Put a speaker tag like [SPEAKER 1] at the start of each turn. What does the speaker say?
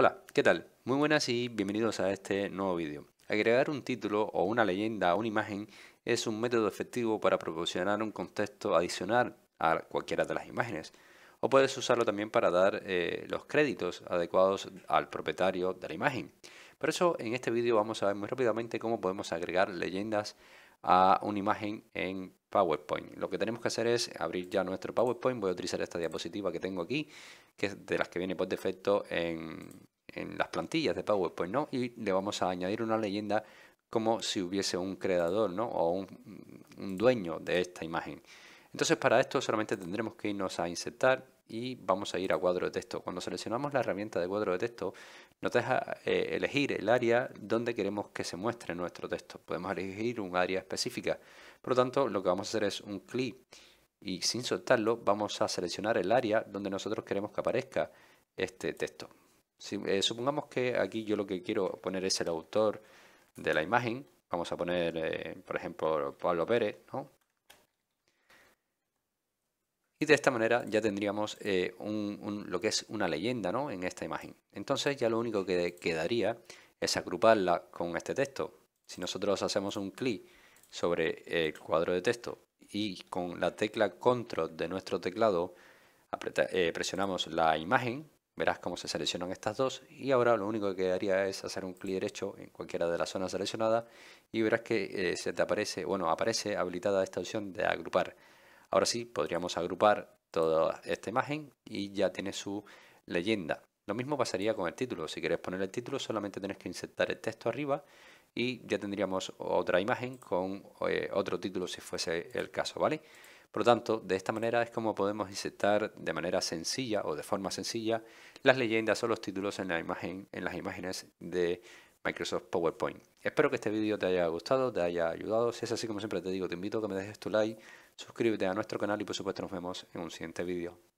[SPEAKER 1] Hola, ¿qué tal? Muy buenas y bienvenidos a este nuevo vídeo. Agregar un título o una leyenda a una imagen es un método efectivo para proporcionar un contexto adicional a cualquiera de las imágenes. O puedes usarlo también para dar eh, los créditos adecuados al propietario de la imagen. Por eso en este vídeo vamos a ver muy rápidamente cómo podemos agregar leyendas a una imagen en PowerPoint. Lo que tenemos que hacer es abrir ya nuestro PowerPoint. Voy a utilizar esta diapositiva que tengo aquí, que es de las que viene por defecto en, en las plantillas de PowerPoint, ¿no? Y le vamos a añadir una leyenda como si hubiese un creador, O un, dueño de esta imagen. Entonces para esto solamente tendremos que irnos a insertar y vamos a ir a cuadro de texto. Cuando seleccionamos la herramienta de cuadro de texto, nos deja eh, elegir el área donde queremos que se muestre nuestro texto. Podemos elegir un área específica. Por lo tanto, lo que vamos a hacer es un clic y sin soltarlo vamos a seleccionar el área donde nosotros queremos que aparezca este texto. Eh, supongamos que aquí yo lo que quiero poner es el autor de la imagen. Vamos a poner, eh, por ejemplo, Pablo Pérez, ¿no? Y de esta manera ya tendríamos eh, lo que es una leyenda ¿no? en esta imagen. Entonces ya lo único que quedaría es agruparla con este texto. Si nosotros hacemos un clic sobre el cuadro de texto y con la tecla control de nuestro teclado presionamos la imagen, Verás cómo se seleccionan estas dos y ahora lo único que quedaría es hacer un clic derecho en cualquiera de las zonas seleccionadas y verás que eh, se te aparece, bueno, aparece habilitada esta opción de agrupar. Ahora sí, podríamos agrupar toda esta imagen y ya tiene su leyenda. Lo mismo pasaría con el título. Si quieres poner el título, solamente tienes que insertar el texto arriba y ya tendríamos otra imagen con eh, otro título si fuese el caso, ¿vale? Por lo tanto, de esta manera es como podemos insertar de manera sencilla o de forma sencilla las leyendas o los títulos en, la imagen, en las imágenes de Microsoft PowerPoint. Espero que este vídeo te haya gustado, te haya ayudado. Si es así, como siempre te digo, te invito a que me dejes tu like, suscríbete a nuestro canal y por supuesto nos vemos en un siguiente vídeo.